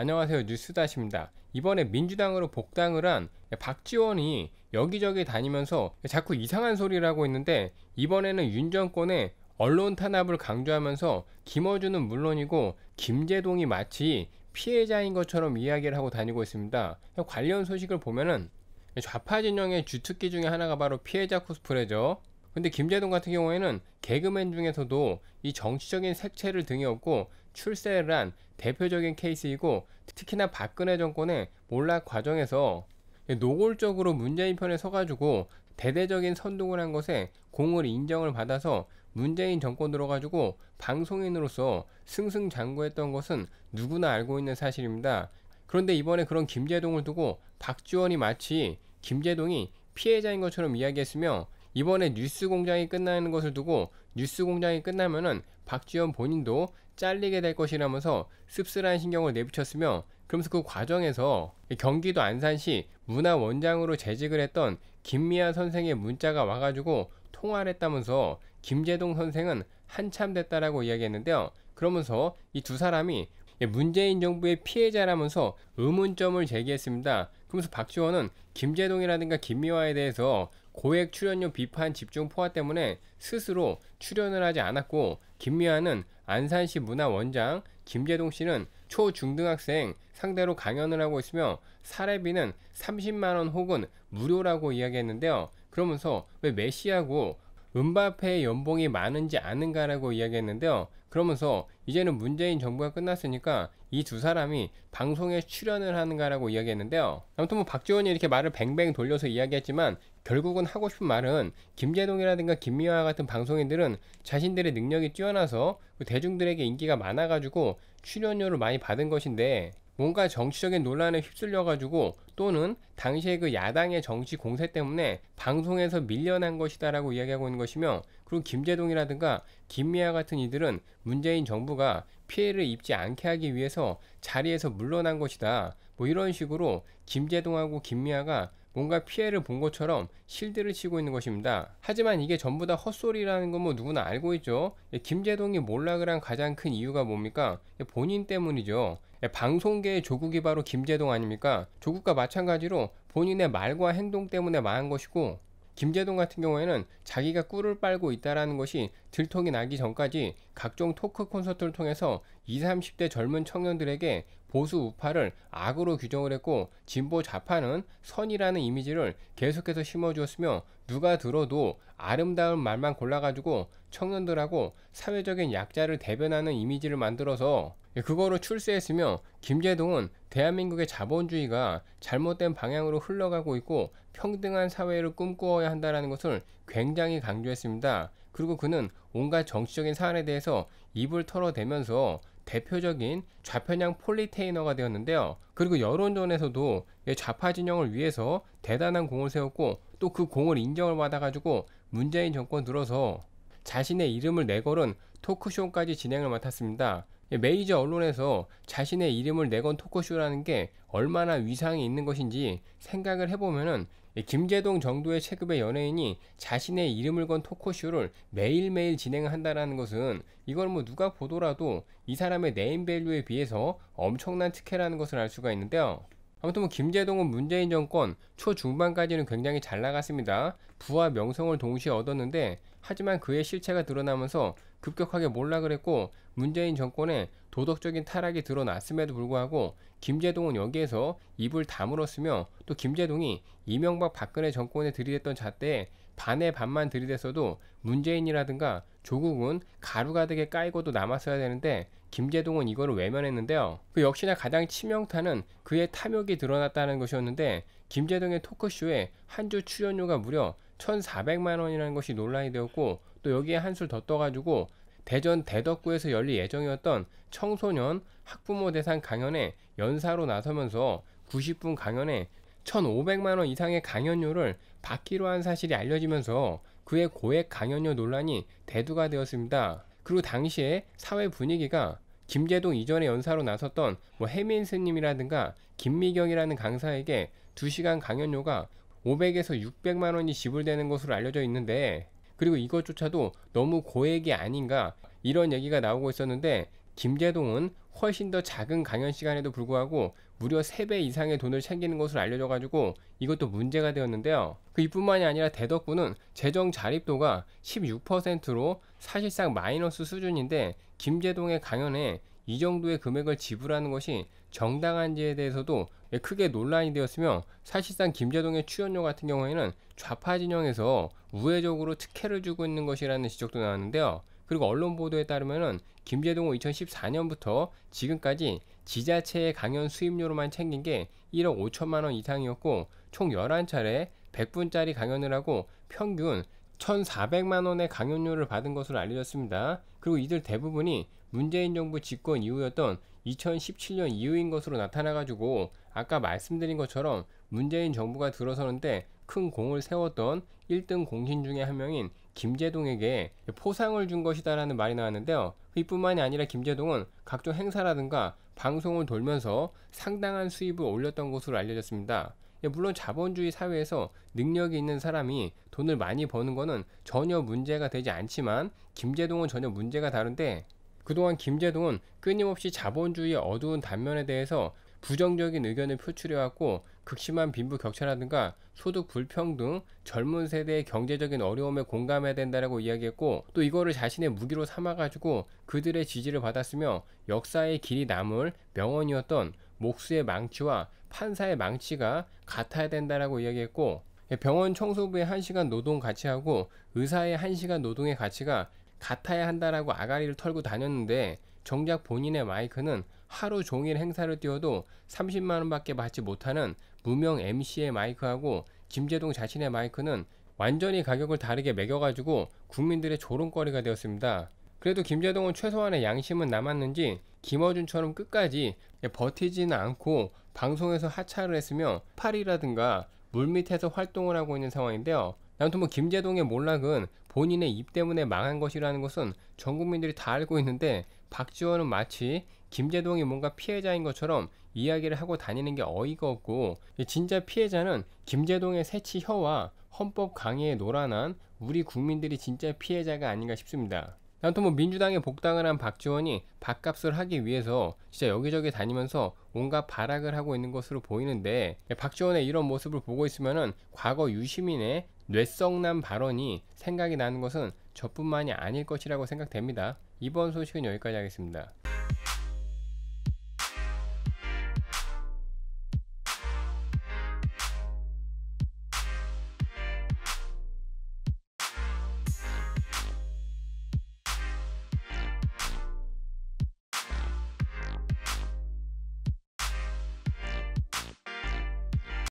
안녕하세요 뉴스다시입니다 이번에 민주당으로 복당을 한 박지원이 여기저기 다니면서 자꾸 이상한 소리를 하고 있는데 이번에는 윤 정권의 언론 탄압을 강조하면서 김어준은 물론이고 김재동이 마치 피해자인 것처럼 이야기를 하고 다니고 있습니다 관련 소식을 보면은 좌파 진영의 주특기 중에 하나가 바로 피해자 코스프레죠 근데 김재동 같은 경우에는 개그맨 중에서도 이 정치적인 색채를 등에 업고 출세를 한 대표적인 케이스이고 특히나 박근혜 정권의 몰락 과정에서 노골적으로 문재인 편에 서가지고 대대적인 선동을 한 것에 공을 인정을 받아서 문재인 정권 들어가지고 방송인으로서 승승장구했던 것은 누구나 알고 있는 사실입니다. 그런데 이번에 그런 김재동을 두고 박지원이 마치 김재동이 피해자인 것처럼 이야기했으며 이번에 뉴스 공장이 끝나는 것을 두고 뉴스 공장이 끝나면은 박지원 본인도 잘리게 될 것이라면서 씁쓸한 신경을 내비쳤으며 그러면서 그 과정에서 경기도 안산시 문화원장으로 재직을 했던 김미아 선생의 문자가 와가지고 통화를 했다면서 김재동 선생은 한참 됐다라고 이야기했는데요. 그러면서 이 두 사람이 문재인 정부의 피해자라면서 의문점을 제기했습니다. 그러면서 박지원은 김재동이라든가 김미화에 대해서 고액 출연료 비판 집중 포화 때문에 스스로 출연을 하지 않았고 김미화는 안산시 문화원장, 김재동 씨는 초중등학생 상대로 강연을 하고 있으며 사례비는 30만원 혹은 무료라고 이야기했는데요. 그러면서 왜 메시하고 은바페의 연봉이 많은지 아는가라고 이야기했는데요. 그러면서 이제는 문재인 정부가 끝났으니까 이두 사람이 방송에 출연을 하는가라고 이야기했는데요. 아무튼 뭐 박지원이 이렇게 말을 뱅뱅 돌려서 이야기했지만 결국은 하고 싶은 말은 김재동이라든가 김미화 같은 방송인들은 자신들의 능력이 뛰어나서 그 대중들에게 인기가 많아가지고 출연료를 많이 받은 것인데 뭔가 정치적인 논란에 휩쓸려가지고 또는 당시의 그 야당의 정치 공세 때문에 방송에서 밀려난 것이다라고 이야기하고 있는 것이며 그리고 김재동이라든가 김미아 같은 이들은 문재인 정부가 피해를 입지 않게 하기 위해서 자리에서 물러난 것이다. 뭐 이런 식으로 김재동하고 김미아가 뭔가 피해를 본 것처럼 실드를 치고 있는 것입니다. 하지만 이게 전부 다 헛소리라는 건 뭐 누구나 알고 있죠. 예, 김재동이 몰락을 한 가장 큰 이유가 뭡니까? 예, 본인 때문이죠. 예, 방송계의 조국이 바로 김재동 아닙니까? 조국과 마찬가지로 본인의 말과 행동 때문에 망한 것이고 김재동 같은 경우에는 자기가 꿀을 빨고 있다라는 것이 들통이 나기 전까지 각종 토크 콘서트를 통해서 20, 30대 젊은 청년들에게 보수 우파를 악으로 규정을 했고 진보 좌파는 선이라는 이미지를 계속해서 심어주었으며 누가 들어도 아름다운 말만 골라가지고 청년들하고 사회적인 약자를 대변하는 이미지를 만들어서 그거로 출세했으며 김재동은 대한민국의 자본주의가 잘못된 방향으로 흘러가고 있고 평등한 사회를 꿈꾸어야 한다는 것을 굉장히 강조했습니다. 그리고 그는 온갖 정치적인 사안에 대해서 입을 털어대면서 대표적인 좌편향 폴리테이너가 되었는데요. 그리고 여론전에서도 좌파 진영을 위해서 대단한 공을 세웠고 또 그 공을 인정을 받아가지고 문재인 정권 들어서 자신의 이름을 내걸은 토크쇼까지 진행을 맡았습니다. 메이저 예, 언론에서 자신의 이름을 내건 토크쇼라는 게 얼마나 위상이 있는 것인지 생각을 해보면은 예, 김재동 정도의 체급의 연예인이 자신의 이름을 건 토크쇼를 매일매일 진행한다라는 것은 이걸 뭐 누가 보더라도 이 사람의 네임밸류에 비해서 엄청난 특혜라는 것을 알 수가 있는데요. 아무튼 뭐 김재동은 문재인 정권 초중반까지는 굉장히 잘 나갔습니다. 부와 명성을 동시에 얻었는데 하지만 그의 실체가 드러나면서 급격하게 몰락을 했고 문재인 정권의 도덕적인 타락이 드러났음에도 불구하고 김재동은 여기에서 입을 다물었으며 또 김재동이 이명박 박근혜 정권에 들이댔던 잣대에 반의 반만 들이댔어도 문재인이라든가 조국은 가루가 득에 까이고도 남았어야 되는데 김재동은 이걸를 외면했는데요. 그 역시나 가장 치명타는 그의 탐욕이 드러났다는 것이었는데 김재동의 토크쇼에 한 주 출연료가 무려 1,400만 원이라는 것이 논란이 되었고 또 여기에 한술 더 떠가지고 대전 대덕구에서 열릴 예정이었던 청소년 학부모 대상 강연에 연사로 나서면서 90분 강연에 1,500만 원 이상의 강연료를 받기로 한 사실이 알려지면서 그의 고액 강연료 논란이 대두가 되었습니다. 그리고 당시에 사회 분위기가 김재동 이전에 연사로 나섰던 뭐 해민스님이라든가 김미경이라는 강사에게 2시간 강연료가 500에서 600만 원이 지불되는 것으로 알려져 있는데 그리고 이것조차도 너무 고액이 아닌가 이런 얘기가 나오고 있었는데 김재동은 훨씬 더 작은 강연 시간에도 불구하고 무려 3배 이상의 돈을 챙기는 것으로 알려져 가지고 이것도 문제가 되었는데요. 그 이뿐만이 아니라 대덕구는 재정 자립도가 16%로 사실상 마이너스 수준인데 김재동의 강연에 이 정도의 금액을 지불하는 것이 정당한지에 대해서도 예, 크게 논란이 되었으며 사실상 김재동의 출연료 같은 경우에는 좌파 진영에서 우회적으로 특혜를 주고 있는 것이라는 지적도 나왔는데요. 그리고 언론 보도에 따르면 김재동은 2014년부터 지금까지 지자체의 강연 수입료로만 챙긴 게 1억 5천만 원 이상이었고 총 11차례 100분짜리 강연을 하고 평균 1,400만 원의 강연료를 받은 것으로 알려졌습니다. 그리고 이들 대부분이 문재인 정부 집권 이후였던 2017년 이후인 것으로 나타나가지고 아까 말씀드린 것처럼 문재인 정부가 들어서는데 큰 공을 세웠던 1등 공신 중에 한 명인 김재동에게 포상을 준 것이다라는 말이 나왔는데요. 이뿐만이 아니라 김재동은 각종 행사라든가 방송을 돌면서 상당한 수입을 올렸던 것으로 알려졌습니다. 예, 물론 자본주의 사회에서 능력이 있는 사람이 돈을 많이 버는 것은 전혀 문제가 되지 않지만 김재동은 전혀 문제가 다른데 그동안 김제동은 끊임없이 자본주의의 어두운 단면에 대해서 부정적인 의견을 표출해왔고 극심한 빈부 격차라든가 소득 불평등, 젊은 세대의 경제적인 어려움에 공감해야 된다라고 이야기했고 또 이거를 자신의 무기로 삼아가지고 그들의 지지를 받았으며 역사의 길이 남을 명언이었던 목수의 망치와 판사의 망치가 같아야 된다라고 이야기했고 예, 병원 청소부의 1시간 노동 가치하고 의사의 1시간 노동의 가치가 같아야 한다라고 아가리를 털고 다녔는데 정작 본인의 마이크는 하루 종일 행사를 뛰어도 30만원밖에 받지 못하는 무명 MC의 마이크하고 김재동 자신의 마이크는 완전히 가격을 다르게 매겨가지고 국민들의 조롱거리가 되었습니다. 그래도 김재동은 최소한의 양심은 남았는지 김어준처럼 끝까지 버티지는 않고 방송에서 하차를 했으며 팔이라든가 물밑에서 활동을 하고 있는 상황인데요. 아무튼 뭐 김재동의 몰락은 본인의 입 때문에 망한 것이라는 것은 전 국민들이 다 알고 있는데 박지원은 마치 김재동이 뭔가 피해자인 것처럼 이야기를 하고 다니는 게 어이가 없고 진짜 피해자는 김재동의 새치 혀와 헌법 강의에 노란한 우리 국민들이 진짜 피해자가 아닌가 싶습니다. 아무튼 뭐 민주당에 복당을 한 박지원이 밥값을 하기 위해서 진짜 여기저기 다니면서 온갖 발악을 하고 있는 것으로 보이는데 네, 박지원의 이런 모습을 보고 있으면은 과거 유시민의 뇌성난 발언이 생각이 나는 것은 저뿐만이 아닐 것이라고 생각됩니다. 이번 소식은 여기까지 하겠습니다.